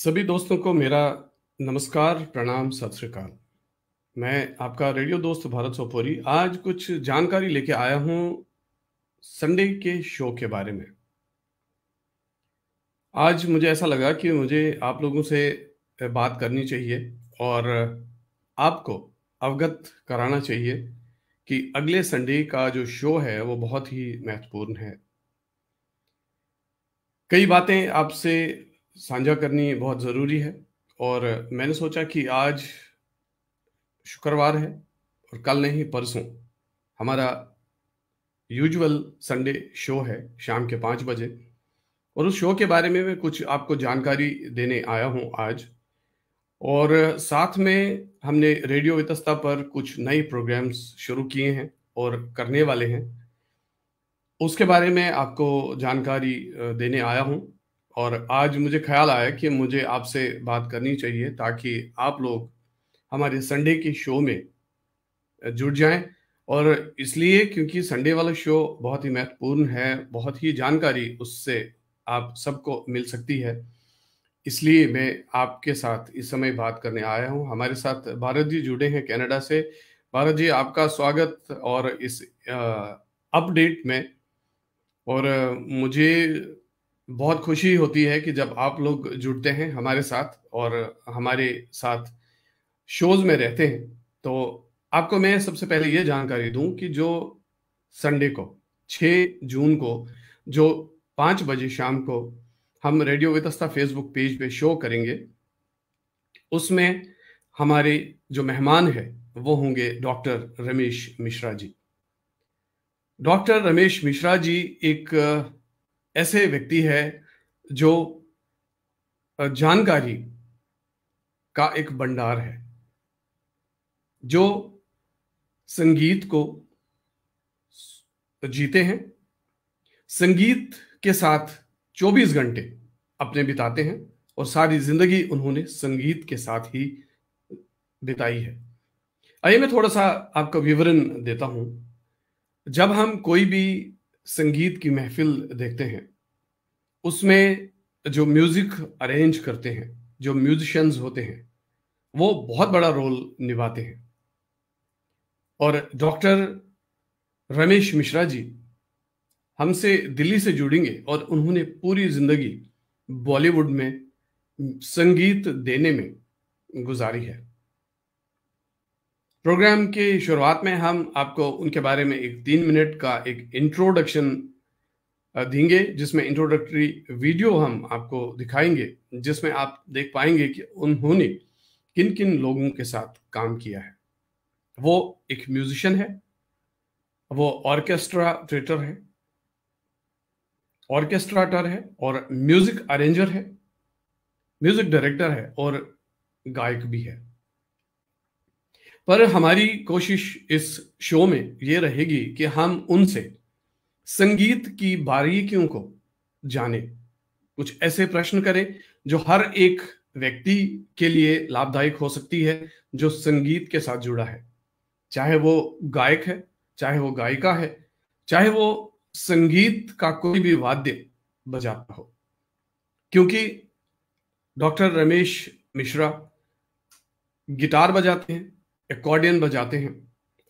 सभी दोस्तों को मेरा नमस्कार प्रणाम सत श्रीकाल मैं आपका रेडियो दोस्त भारत सोपोरी आज कुछ जानकारी लेके आया हूं संडे के शो के बारे में आज मुझे ऐसा लगा कि मुझे आप लोगों से बात करनी चाहिए और आपको अवगत कराना चाहिए कि अगले संडे का जो शो है वो बहुत ही महत्वपूर्ण है कई बातें आपसे साझा करनी बहुत ज़रूरी है और मैंने सोचा कि आज शुक्रवार है और कल नहीं परसों हमारा यूजुअल संडे शो है शाम के पाँच बजे और उस शो के बारे में मैं कुछ आपको जानकारी देने आया हूँ आज और साथ में हमने रेडियो वितस्ता पर कुछ नए प्रोग्राम्स शुरू किए हैं और करने वाले हैं उसके बारे में आपको जानकारी देने आया हूँ और आज मुझे ख्याल आया कि मुझे आपसे बात करनी चाहिए ताकि आप लोग हमारे संडे के शो में जुड़ जाएं और इसलिए क्योंकि संडे वाला शो बहुत ही महत्वपूर्ण है बहुत ही जानकारी उससे आप सबको मिल सकती है इसलिए मैं आपके साथ इस समय बात करने आया हूं हमारे साथ भारत जी जुड़े हैं कनाडा से भारत जी आपका स्वागत और इस अपडेट में और मुझे बहुत खुशी होती है कि जब आप लोग जुड़ते हैं हमारे साथ और हमारे साथ शोज में रहते हैं तो आपको मैं सबसे पहले ये जानकारी दूं कि जो संडे को 6 जून को जो पाँच बजे शाम को हम रेडियो वितस्ता फेसबुक पेज पे शो करेंगे उसमें हमारे जो मेहमान है वो होंगे डॉक्टर रमेश मिश्रा जी डॉक्टर रमेश मिश्रा जी एक ऐसे व्यक्ति है जो जानकारी का एक भंडार है जो संगीत को जीते हैं संगीत के साथ 24 घंटे अपने बिताते हैं और सारी जिंदगी उन्होंने संगीत के साथ ही बिताई है आइए मैं थोड़ा सा आपका विवरण देता हूं जब हम कोई भी संगीत की महफिल देखते हैं उसमें जो म्यूजिक अरेंज करते हैं जो म्यूजिशियंस होते हैं वो बहुत बड़ा रोल निभाते हैं और डॉक्टर रमेश मिश्रा जी हमसे दिल्ली से जुड़ेंगे और उन्होंने पूरी जिंदगी बॉलीवुड में संगीत देने में गुजारी है प्रोग्राम की शुरुआत में हम आपको उनके बारे में एक तीन मिनट का एक इंट्रोडक्शन देंगे जिसमें इंट्रोडक्टरी वीडियो हम आपको दिखाएंगे जिसमें आप देख पाएंगे कि उन्होंने किन किन लोगों के साथ काम किया है वो एक म्यूजिशियन है वो ऑर्केस्ट्रा थिएटर है ऑर्केस्ट्राटर है और म्यूजिक अरेंजर है म्यूजिक डायरेक्टर है और गायक भी है पर हमारी कोशिश इस शो में ये रहेगी कि हम उनसे संगीत की बारीकियों को जाने कुछ ऐसे प्रश्न करें जो हर एक व्यक्ति के लिए लाभदायक हो सकती है जो संगीत के साथ जुड़ा है चाहे वो गायक है चाहे वो गायिका है चाहे वो संगीत का कोई भी वाद्य बजाता हो क्योंकि डॉक्टर रमेश मिश्रा गिटार बजाते हैं एकॉर्डियन बजाते हैं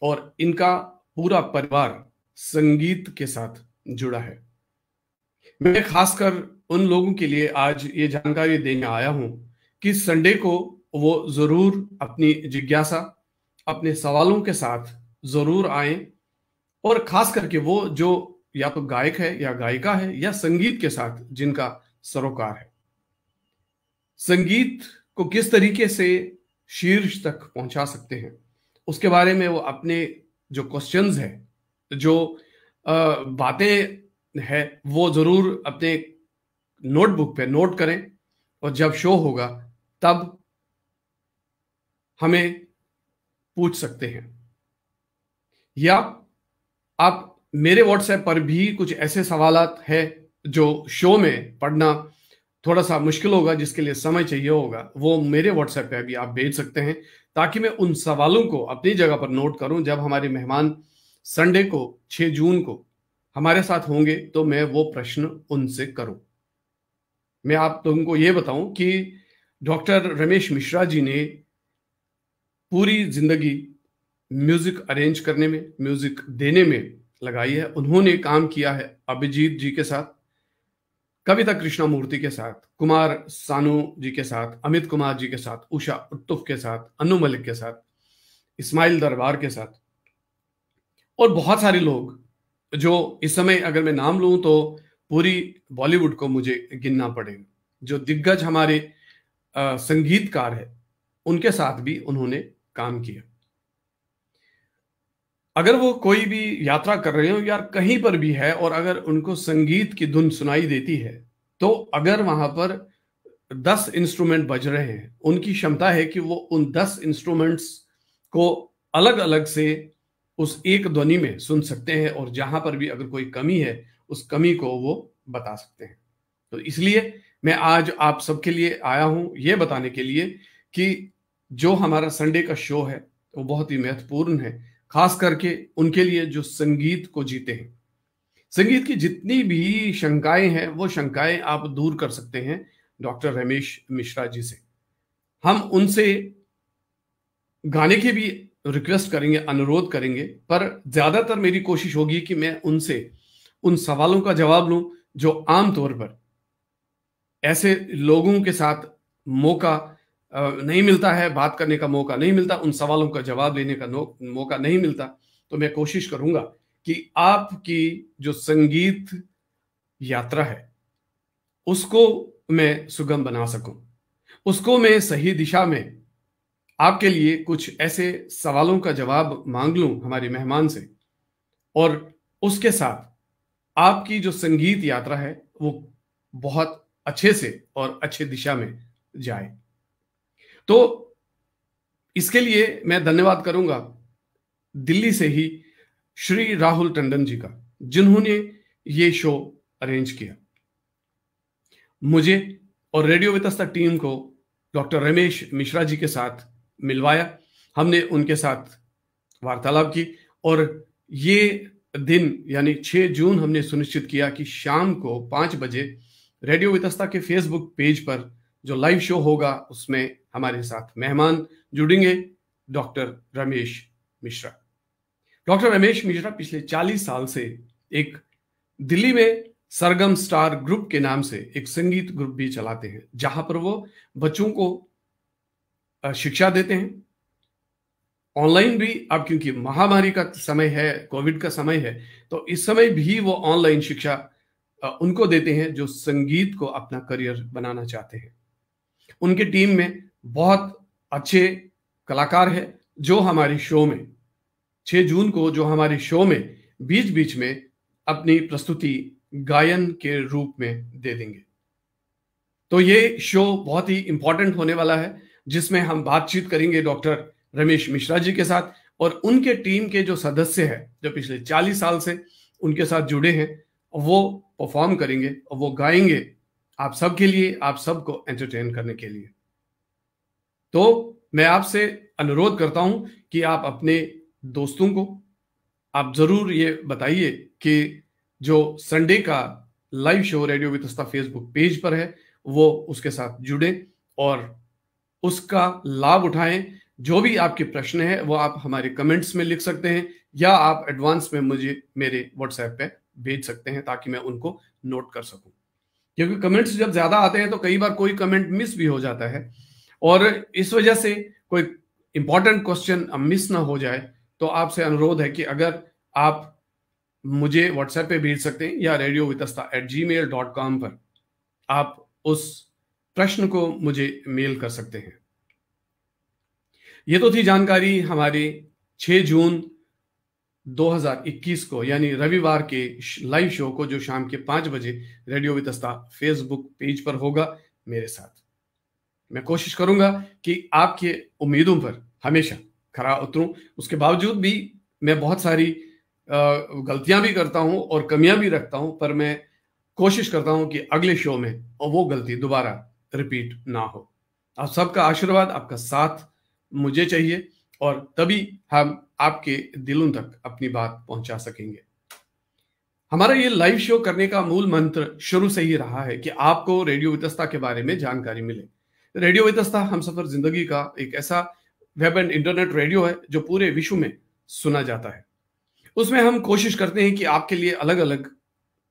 और इनका पूरा परिवार संगीत के साथ जुड़ा है मैं खासकर उन लोगों के लिए आज ये जानकारी देने आया हूं कि संडे को वो जरूर अपनी जिज्ञासा अपने सवालों के साथ जरूर आए और खास करके वो जो या तो गायक है या गायिका है या संगीत के साथ जिनका सरोकार है संगीत को किस तरीके से शीर्ष तक पहुंचा सकते हैं उसके बारे में वो अपने जो क्वेश्चंस है जो बातें है वो जरूर अपने नोटबुक पे नोट करें और जब शो होगा तब हमें पूछ सकते हैं या आप मेरे व्हाट्सएप पर भी कुछ ऐसे सवाल है जो शो में पढ़ना थोड़ा सा मुश्किल होगा जिसके लिए समय चाहिए होगा वो मेरे व्हाट्सएप पे भी आप भेज सकते हैं ताकि मैं उन सवालों को अपनी जगह पर नोट करूं जब हमारे मेहमान संडे को 6 जून को हमारे साथ होंगे तो मैं वो प्रश्न उनसे करूं मैं आप तुमको ये बताऊं कि डॉक्टर रमेश मिश्रा जी ने पूरी जिंदगी म्यूजिक अरेंज करने में म्यूजिक देने में लगाई है उन्होंने काम किया है अभिजीत जी के साथ कविता कृष्णा मूर्ति के साथ कुमार सानू जी के साथ अमित कुमार जी के साथ उषा उत्तुफ के साथ अनु मलिक के साथ इस्माइल दरबार के साथ और बहुत सारे लोग जो इस समय अगर मैं नाम लूं तो पूरी बॉलीवुड को मुझे गिनना पड़ेगा जो दिग्गज हमारे संगीतकार है उनके साथ भी उन्होंने काम किया अगर वो कोई भी यात्रा कर रहे हो यार कहीं पर भी है और अगर उनको संगीत की धुन सुनाई देती है तो अगर वहां पर दस इंस्ट्रूमेंट बज रहे हैं उनकी क्षमता है कि वो उन दस इंस्ट्रूमेंट्स को अलग अलग से उस एक ध्वनि में सुन सकते हैं और जहां पर भी अगर कोई कमी है उस कमी को वो बता सकते हैं तो इसलिए मैं आज आप सबके लिए आया हूं ये बताने के लिए कि जो हमारा संडे का शो है वो बहुत ही महत्वपूर्ण है खास करके उनके लिए जो संगीत को जीते हैं संगीत की जितनी भी शंकाएं हैं वो शंकाएं आप दूर कर सकते हैं डॉक्टर रमेश मिश्रा जी से हम उनसे गाने के भी रिक्वेस्ट करेंगे अनुरोध करेंगे पर ज्यादातर मेरी कोशिश होगी कि मैं उनसे उन सवालों का जवाब लूं जो आमतौर पर ऐसे लोगों के साथ मौका नहीं मिलता है बात करने का मौका नहीं मिलता उन सवालों का जवाब लेने का मौका नहीं मिलता तो मैं कोशिश करूंगा कि आपकी जो संगीत यात्रा है उसको मैं सुगम बना सकूं उसको मैं सही दिशा में आपके लिए कुछ ऐसे सवालों का जवाब मांग लूं हमारे मेहमान से और उसके साथ आपकी जो संगीत यात्रा है वो बहुत अच्छे से और अच्छे दिशा में जाए तो इसके लिए मैं धन्यवाद करूंगा दिल्ली से ही श्री राहुल टंडन जी का जिन्होंने ये शो अरेंज किया मुझे और रेडियो वितस्ता टीम को डॉक्टर रमेश मिश्रा जी के साथ मिलवाया हमने उनके साथ वार्तालाप की और ये दिन यानी 6 जून हमने सुनिश्चित किया कि शाम को पांच बजे रेडियो वितस्ता के फेसबुक पेज पर जो लाइव शो होगा उसमें हमारे साथ मेहमान जुड़ेंगे डॉक्टर रमेश मिश्रा डॉक्टर रमेश मिश्रा पिछले 40 साल से एक दिल्ली में सरगम स्टार ग्रुप के नाम से एक संगीत ग्रुप भी चलाते हैं जहां पर वो बच्चों को शिक्षा देते हैं ऑनलाइन भी अब क्योंकि महामारी का समय है कोविड का समय है तो इस समय भी वो ऑनलाइन शिक्षा उनको देते हैं जो संगीत को अपना करियर बनाना चाहते हैं उनके टीम में बहुत अच्छे कलाकार है जो हमारे शो में 6 जून को जो हमारे शो में बीच बीच में अपनी प्रस्तुति गायन के रूप में दे देंगे तो ये शो बहुत ही इंपॉर्टेंट होने वाला है जिसमें हम बातचीत करेंगे डॉक्टर रमेश मिश्रा जी के साथ और उनके टीम के जो सदस्य हैं जो पिछले 40 साल से उनके साथ जुड़े हैं वो परफॉर्म करेंगे और वो गाएंगे आप सबके लिए आप सबको एंटरटेन करने के लिए तो मैं आपसे अनुरोध करता हूं कि आप अपने दोस्तों को आप जरूर ये बताइए कि जो संडे का live show radio with Facebook page पर है वो उसके साथ जुड़े और उसका लाभ उठाएं जो भी आपके प्रश्न है वो आप हमारे कमेंट्स में लिख सकते हैं या आप एडवांस में मुझे मेरे व्हाट्सएप पे भेज सकते हैं ताकि मैं उनको नोट कर सकूं क्योंकि कमेंट्स जब ज्यादा आते हैं तो कई बार कोई कमेंट मिस भी हो जाता है और इस वजह से कोई इंपॉर्टेंट क्वेश्चन मिस ना हो जाए तो आपसे अनुरोध है कि अगर आप मुझे व्हाट्सएप पे भेज सकते हैं या radio Vitasta at G mail dot com पर आप उस प्रश्न को मुझे मेल कर सकते हैं ये तो थी जानकारी हमारी 6 जून 2021 को यानी रविवार के लाइव शो को जो शाम के पांच बजे रेडियो विदस्ता फेसबुक पेज पर होगा मेरे साथ मैं कोशिश करूंगा कि आपके उम्मीदों पर हमेशा खरा उतरूं उसके बावजूद भी मैं बहुत सारी गलतियां भी करता हूं और कमियां भी रखता हूं पर मैं कोशिश करता हूं कि अगले शो में वो गलती दोबारा रिपीट ना हो आप सबका आशीर्वाद आपका साथ मुझे चाहिए और तभी हम आपके दिलों तक अपनी बात पहुंचा सकेंगे हमारा ये लाइव शो करने का मूल मंत्र शुरू से ही रहा है कि आपको रेडियो वितस्ता के बारे में जानकारी मिले रेडियो वितस्ता हम सफर जिंदगी का एक ऐसा वेब एंड इंटरनेट रेडियो है जो पूरे विश्व में सुना जाता है उसमें हम कोशिश करते हैं कि आपके लिए अलग अलग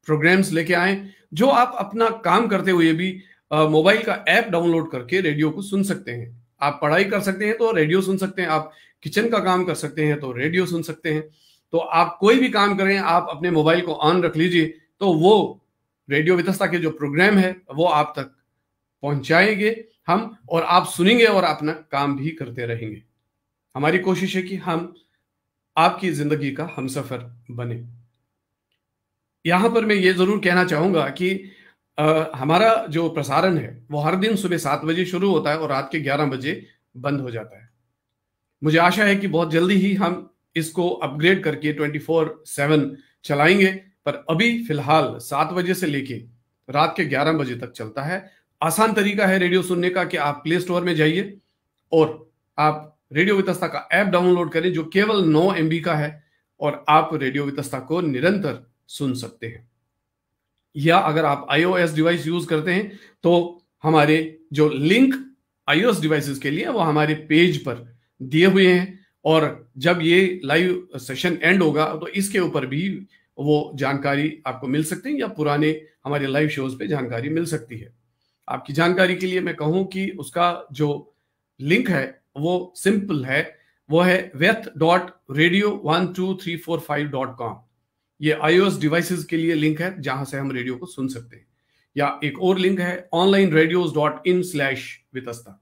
प्रोग्राम्स लेके आए जो आप अपना काम करते हुए भी मोबाइल का ऐप डाउनलोड करके रेडियो को सुन सकते हैं आप पढ़ाई कर सकते हैं तो रेडियो सुन सकते हैं आप किचन का काम कर सकते हैं तो रेडियो सुन सकते हैं तो आप कोई भी काम करें आप अपने मोबाइल को ऑन रख लीजिए तो वो रेडियो वितस्ता के जो प्रोग्राम है वो आप तक पहुंचाएंगे हम और आप सुनेंगे और अपना काम भी करते रहेंगे हमारी कोशिश है कि हम आपकी जिंदगी का हम सफर बने यहां पर मैं ये जरूर कहना चाहूंगा कि आ, हमारा जो प्रसारण है वो हर दिन सुबह सात बजे शुरू होता है और रात के ग्यारह बजे बंद हो जाता है मुझे आशा है कि बहुत जल्दी ही हम इसको अपग्रेड करके ट्वेंटी फोर सेवन चलाएंगे पर अभी फिलहाल सात बजे से लेके रात के ग्यारह बजे तक चलता है आसान तरीका है रेडियो सुनने का कि आप प्ले स्टोर में जाइए और आप रेडियो वितस्ता का ऐप डाउनलोड करें जो केवल नौ एम का है और आप रेडियो वितस्ता को निरंतर सुन सकते हैं या अगर आप आईओएस डिवाइस यूज करते हैं तो हमारे जो लिंक आईओएस डिवाइसेस के लिए वो हमारे पेज पर दिए हुए हैं और जब ये लाइव सेशन एंड होगा तो इसके ऊपर भी वो जानकारी आपको मिल सकती है या पुराने हमारे लाइव शोज पे जानकारी मिल सकती है आपकी जानकारी के लिए मैं कहूं कि उसका जो लिंक है वो सिंपल है वो है वेथ dot radio one two three four five dot com ये आईओएस डिवाइसेस के लिए लिंक है जहां से हम रेडियो को सुन सकते हैं या एक और लिंक है online radios dot in slash Vitasta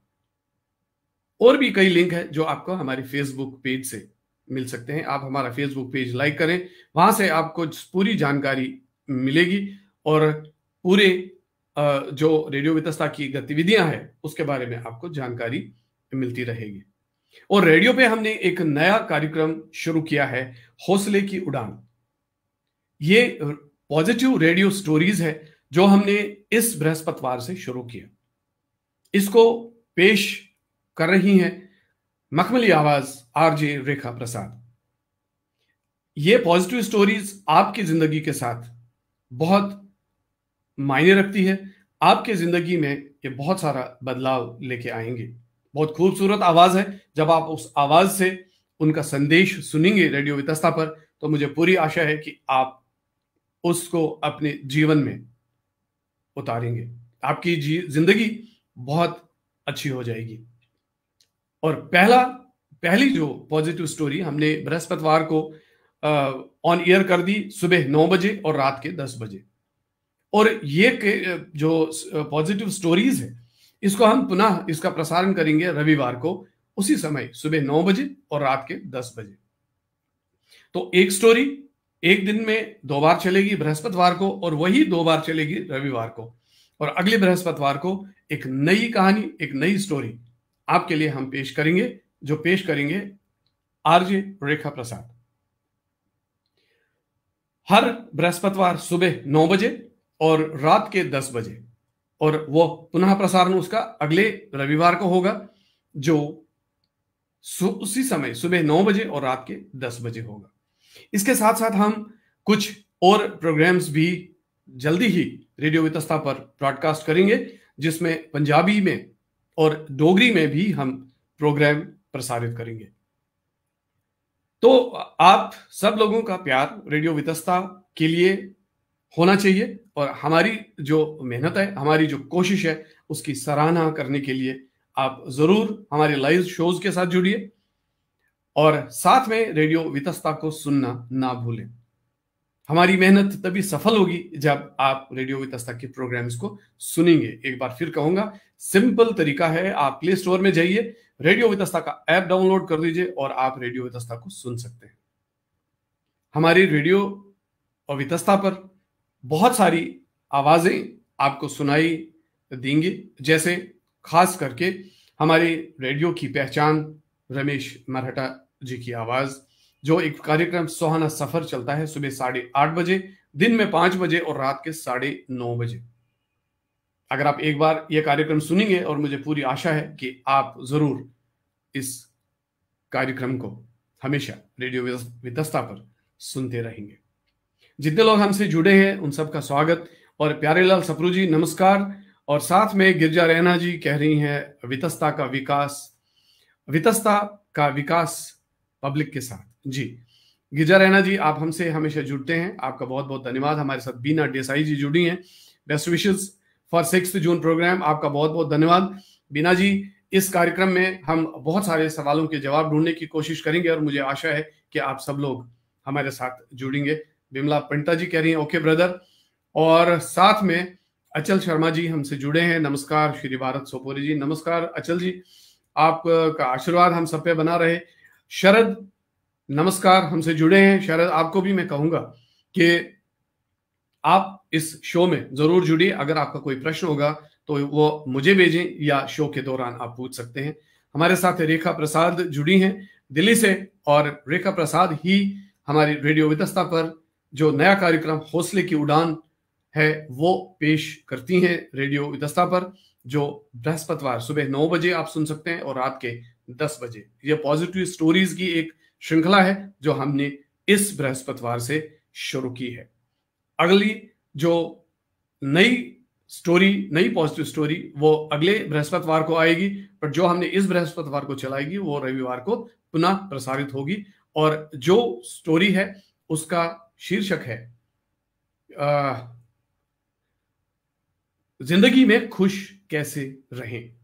और भी कई लिंक है जो आपको हमारे फेसबुक पेज से मिल सकते हैं आप हमारा फेसबुक पेज लाइक करें वहां से आपको पूरी जानकारी मिलेगी और पूरे जो रेडियो वितस्ता की गतिविधियां हैं उसके बारे में आपको जानकारी मिलती रहेगी और रेडियो पे हमने एक नया कार्यक्रम शुरू किया है हौसले की उड़ान ये पॉजिटिव रेडियो स्टोरीज है जो हमने इस बृहस्पतिवार से शुरू किया इसको पेश कर रही हैं मखमली आवाज आरजे रेखा प्रसाद ये पॉजिटिव स्टोरीज आपकी जिंदगी के साथ बहुत मायने रखती है आपके जिंदगी में ये बहुत सारा बदलाव लेके आएंगे बहुत खूबसूरत आवाज है जब आप उस आवाज से उनका संदेश सुनेंगे रेडियो वितस्ता पर तो मुझे पूरी आशा है कि आप उसको अपने जीवन में उतारेंगे आपकी जिंदगी बहुत अच्छी हो जाएगी और पहला पहली जो पॉजिटिव स्टोरी हमने बृहस्पतिवार को ऑन ईयर कर दी सुबह नौ बजे और रात के दस बजे और ये के जो पॉजिटिव स्टोरीज है इसको हम पुनः इसका प्रसारण करेंगे रविवार को उसी समय सुबह नौ बजे और रात के दस बजे तो एक स्टोरी एक दिन में दो बार चलेगी बृहस्पतिवार को और वही दो बार चलेगी रविवार को और अगले बृहस्पतिवार को एक नई कहानी एक नई स्टोरी आपके लिए हम पेश करेंगे जो पेश करेंगे आरजे रेखा प्रसाद हर बृहस्पतिवार सुबह नौ बजे और रात के दस बजे और वो पुनः प्रसारण उसका अगले रविवार को होगा जो उसी समय सुबह नौ बजे और रात के दस बजे होगा इसके साथ साथ हम कुछ और प्रोग्राम्स भी जल्दी ही रेडियो वितस्ता पर ब्रॉडकास्ट करेंगे जिसमें पंजाबी में और डोगरी में भी हम प्रोग्राम प्रसारित करेंगे तो आप सब लोगों का प्यार रेडियो वितस्ता के लिए होना चाहिए और हमारी जो मेहनत है हमारी जो कोशिश है उसकी सराहना करने के लिए आप जरूर हमारे लाइव शोज के साथ जुड़िए और साथ में रेडियो वितस्ता को सुनना ना भूलें हमारी मेहनत तभी सफल होगी जब आप रेडियो वितस्ता के प्रोग्राम्स को सुनेंगे एक बार फिर कहूंगा सिंपल तरीका है आप प्ले स्टोर में जाइए रेडियो वितस्ता का ऐप डाउनलोड कर लीजिए और आप रेडियो वितस्ता को सुन सकते हैं हमारी रेडियो और वितस्ता पर बहुत सारी आवाजें आपको सुनाई देंगी जैसे खास करके हमारे रेडियो की पहचान रमेश मरहटा जी की आवाज जो एक कार्यक्रम सोहाना सफर चलता है सुबह साढ़े आठ बजे दिन में पांच बजे और रात के साढ़े नौ बजे अगर आप एक बार यह कार्यक्रम सुनेंगे और मुझे पूरी आशा है कि आप जरूर इस कार्यक्रम को हमेशा रेडियो विदस्ता पर सुनते रहेंगे जितने लोग हमसे जुड़े हैं उन सबका स्वागत और प्यारेलाल सप्रू जी नमस्कार और साथ में गिरजा रैना जी कह रही हैं वितस्ता का विकास वितस्ता का विकास पब्लिक के साथ जी गिजा रैना जी आप हमसे हमेशा जुड़ते हैं आपका बहुत बहुत धन्यवाद हमारे साथ बीना देसाई जी जुड़ी हैं best wishes for six June programme आपका बहुत बहुत धन्यवाद बीना जी इस कार्यक्रम में हम बहुत सारे सवालों के जवाब ढूंढने की कोशिश करेंगे और मुझे आशा है कि आप सब लोग हमारे साथ जुड़ेंगे विमला पंटा जी कह रही हैं ओके ब्रदर और साथ में अचल शर्मा जी हमसे जुड़े हैं नमस्कार श्री भारत सोपोरी जी नमस्कार अचल जी आपका आशीर्वाद हम सब पे बना रहे शरद नमस्कार हमसे जुड़े हैं शरद आपको भी मैं कहूंगा कि आप इस शो में जरूर जुड़िए अगर आपका कोई प्रश्न होगा तो वो मुझे भेजें या शो के दौरान आप पूछ सकते हैं हमारे साथ रेखा प्रसाद जुड़ी हैं दिल्ली से और रेखा प्रसाद ही हमारी रेडियो विदस्ता पर जो नया कार्यक्रम हौसले की उड़ान है वो पेश करती हैं रेडियो विदस्ता पर जो बृहस्पतिवार सुबह नौ बजे आप सुन सकते हैं और रात के दस बजे यह पॉजिटिव स्टोरीज की एक श्रृंखला है जो हमने इस बृहस्पतिवार से शुरू की है अगली जो नई स्टोरी नई पॉजिटिव स्टोरी वो अगले बृहस्पतिवार को आएगी पर जो हमने इस बृहस्पतिवार को चलाएगी वो रविवार को पुनः प्रसारित होगी और जो स्टोरी है उसका शीर्षक है जिंदगी में खुश कैसे रहें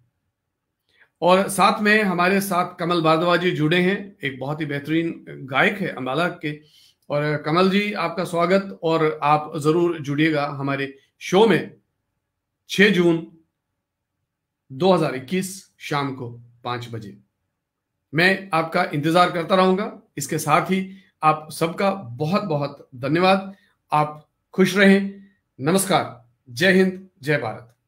और साथ में हमारे साथ कमल बादवा जी जुड़े हैं एक बहुत ही बेहतरीन गायक है अम्बाला के और कमल जी आपका स्वागत और आप जरूर जुड़िएगा हमारे शो में 6 जून 2021 शाम को पांच बजे मैं आपका इंतजार करता रहूंगा इसके साथ ही आप सबका बहुत बहुत धन्यवाद आप खुश रहें नमस्कार जय हिंद जय भारत